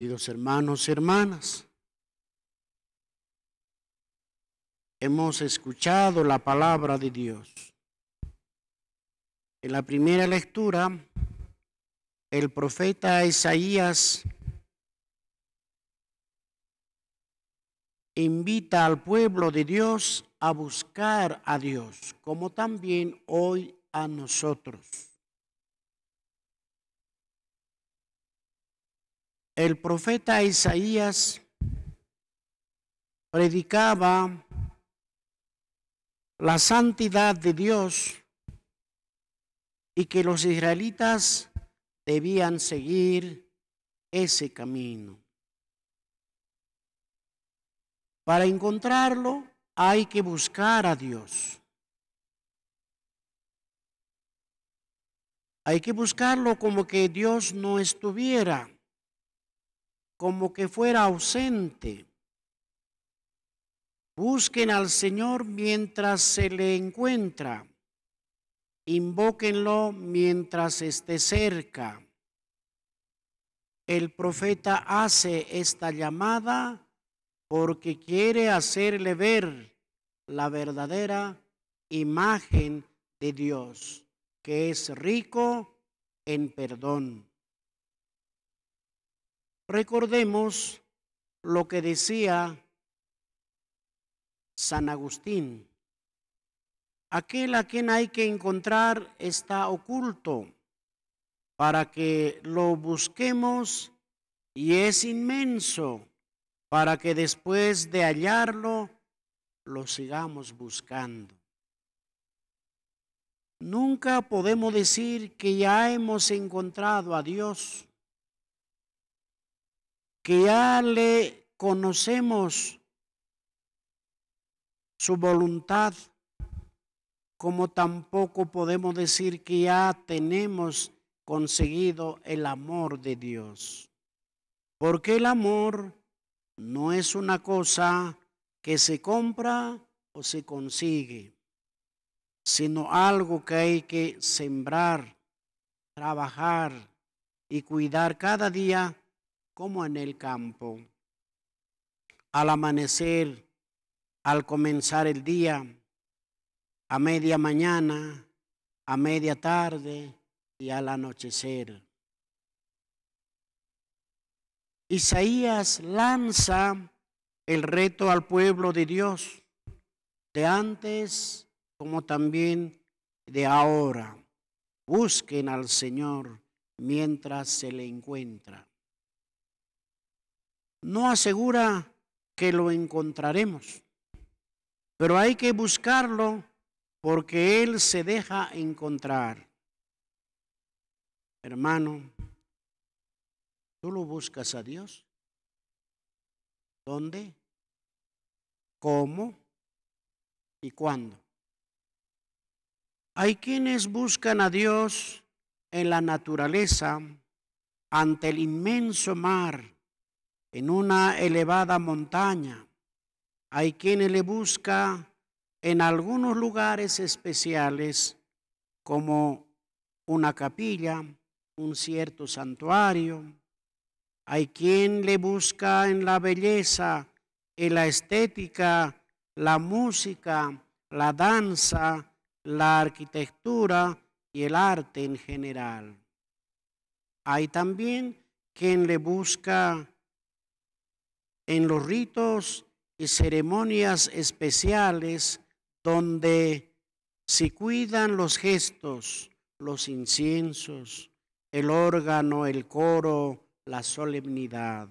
Queridos hermanos y hermanas, hemos escuchado la palabra de Dios. En la primera lectura, el profeta Isaías invita al pueblo de Dios a buscar a Dios, como también hoy a nosotros. el profeta Isaías predicaba la santidad de Dios y que los israelitas debían seguir ese camino. Para encontrarlo hay que buscar a Dios. Hay que buscarlo como que Dios no estuviera como que fuera ausente. Busquen al Señor mientras se le encuentra. Invóquenlo mientras esté cerca. El profeta hace esta llamada porque quiere hacerle ver la verdadera imagen de Dios, que es rico en perdón. Recordemos lo que decía San Agustín. Aquel a quien hay que encontrar está oculto para que lo busquemos y es inmenso para que después de hallarlo lo sigamos buscando. Nunca podemos decir que ya hemos encontrado a Dios que ya le conocemos su voluntad, como tampoco podemos decir que ya tenemos conseguido el amor de Dios. Porque el amor no es una cosa que se compra o se consigue, sino algo que hay que sembrar, trabajar y cuidar cada día como en el campo. Al amanecer, al comenzar el día, a media mañana, a media tarde y al anochecer. Isaías lanza el reto al pueblo de Dios, de antes como también de ahora. Busquen al Señor mientras se le encuentra no asegura que lo encontraremos, pero hay que buscarlo porque Él se deja encontrar. Hermano, ¿tú lo buscas a Dios? ¿Dónde? ¿Cómo? ¿Y cuándo? Hay quienes buscan a Dios en la naturaleza, ante el inmenso mar en una elevada montaña. Hay quienes le busca en algunos lugares especiales como una capilla, un cierto santuario. Hay quien le busca en la belleza, en la estética, la música, la danza, la arquitectura y el arte en general. Hay también quien le busca en los ritos y ceremonias especiales donde se cuidan los gestos, los inciensos, el órgano, el coro, la solemnidad.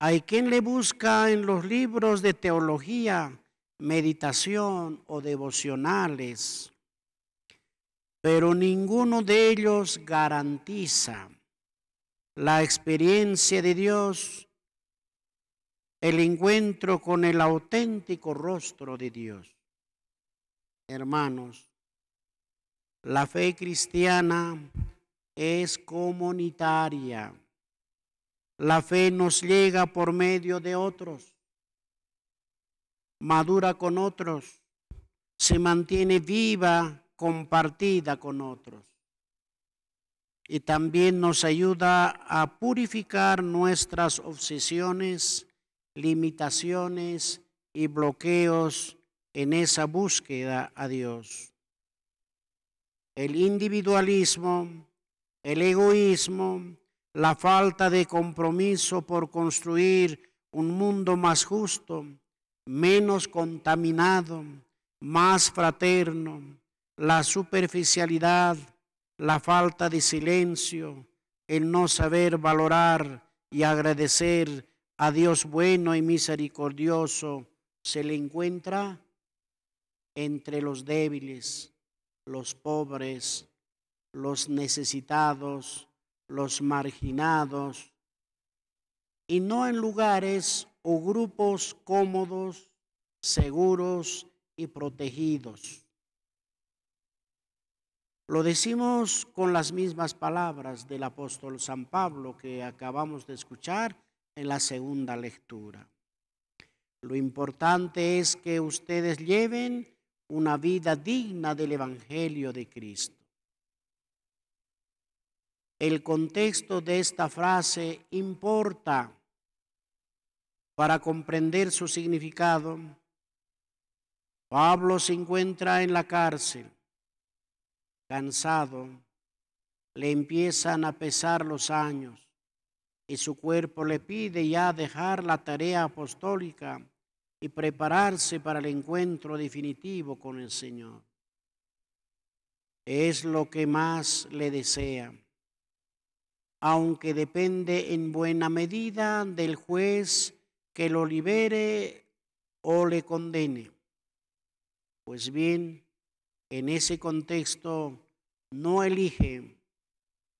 Hay quien le busca en los libros de teología, meditación o devocionales, pero ninguno de ellos garantiza la experiencia de Dios el encuentro con el auténtico rostro de Dios. Hermanos, la fe cristiana es comunitaria. La fe nos llega por medio de otros, madura con otros, se mantiene viva, compartida con otros. Y también nos ayuda a purificar nuestras obsesiones limitaciones y bloqueos en esa búsqueda a Dios. El individualismo, el egoísmo, la falta de compromiso por construir un mundo más justo, menos contaminado, más fraterno, la superficialidad, la falta de silencio, el no saber valorar y agradecer a Dios bueno y misericordioso se le encuentra entre los débiles, los pobres, los necesitados, los marginados, y no en lugares o grupos cómodos, seguros y protegidos. Lo decimos con las mismas palabras del apóstol San Pablo que acabamos de escuchar en la segunda lectura. Lo importante es que ustedes lleven una vida digna del Evangelio de Cristo. El contexto de esta frase importa para comprender su significado. Pablo se encuentra en la cárcel, cansado, le empiezan a pesar los años y su cuerpo le pide ya dejar la tarea apostólica y prepararse para el encuentro definitivo con el Señor. Es lo que más le desea, aunque depende en buena medida del juez que lo libere o le condene. Pues bien, en ese contexto no elige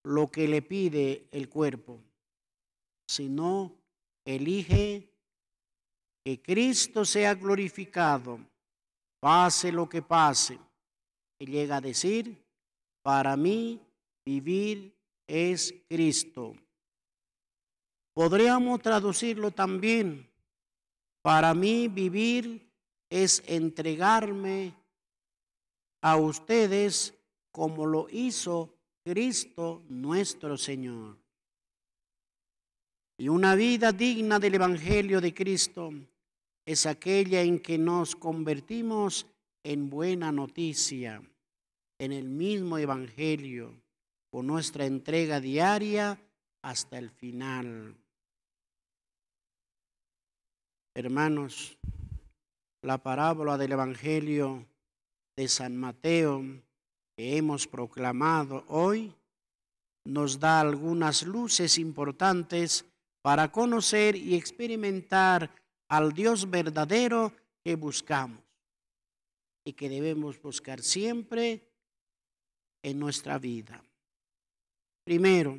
lo que le pide el cuerpo sino elige que Cristo sea glorificado, pase lo que pase. Y llega a decir, para mí vivir es Cristo. Podríamos traducirlo también, para mí vivir es entregarme a ustedes como lo hizo Cristo nuestro Señor. Y una vida digna del Evangelio de Cristo es aquella en que nos convertimos en buena noticia, en el mismo Evangelio, con nuestra entrega diaria hasta el final. Hermanos, la parábola del Evangelio de San Mateo que hemos proclamado hoy nos da algunas luces importantes para conocer y experimentar al Dios verdadero que buscamos y que debemos buscar siempre en nuestra vida. Primero,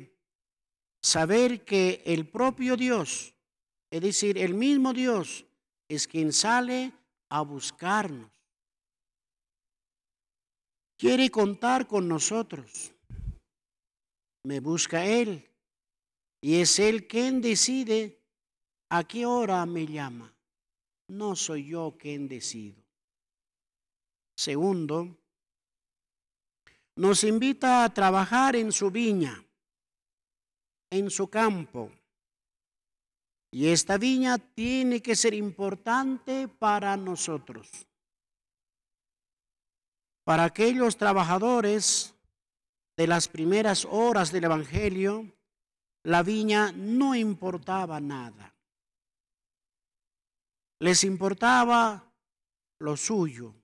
saber que el propio Dios, es decir, el mismo Dios, es quien sale a buscarnos. Quiere contar con nosotros. Me busca Él y es Él quien decide a qué hora me llama. No soy yo quien decido. Segundo, nos invita a trabajar en su viña, en su campo. Y esta viña tiene que ser importante para nosotros. Para aquellos trabajadores de las primeras horas del Evangelio, la viña no importaba nada. Les importaba lo suyo,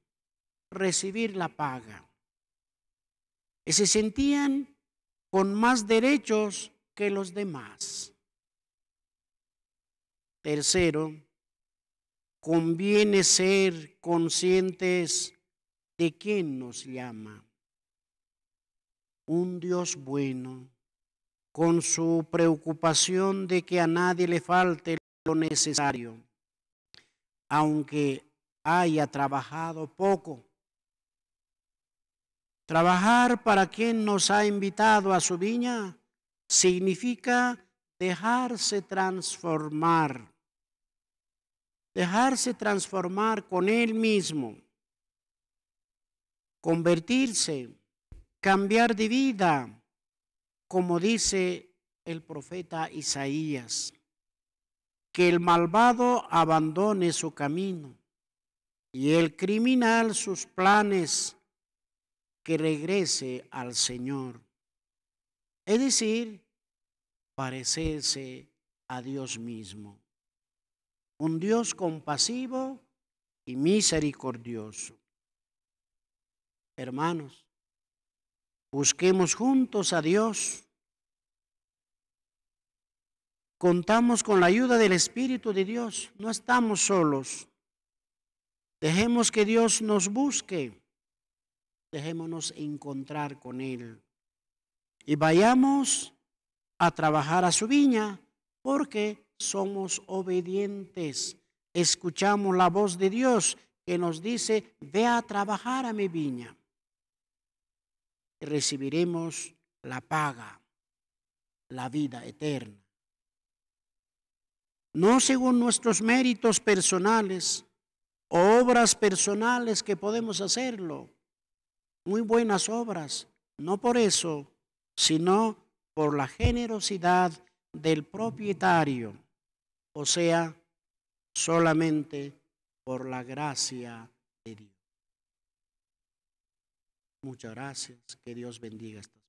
recibir la paga. Y se sentían con más derechos que los demás. Tercero, conviene ser conscientes de quién nos llama. Un Dios bueno con su preocupación de que a nadie le falte lo necesario, aunque haya trabajado poco. Trabajar para quien nos ha invitado a su viña significa dejarse transformar, dejarse transformar con él mismo, convertirse, cambiar de vida como dice el profeta Isaías, que el malvado abandone su camino y el criminal sus planes, que regrese al Señor. Es decir, parecerse a Dios mismo, un Dios compasivo y misericordioso. Hermanos, busquemos juntos a Dios contamos con la ayuda del Espíritu de Dios, no estamos solos. Dejemos que Dios nos busque, dejémonos encontrar con Él y vayamos a trabajar a su viña porque somos obedientes, escuchamos la voz de Dios que nos dice, ve a trabajar a mi viña. Y recibiremos la paga, la vida eterna no según nuestros méritos personales o obras personales que podemos hacerlo. Muy buenas obras, no por eso, sino por la generosidad del propietario, o sea, solamente por la gracia de Dios. Muchas gracias, que Dios bendiga esta.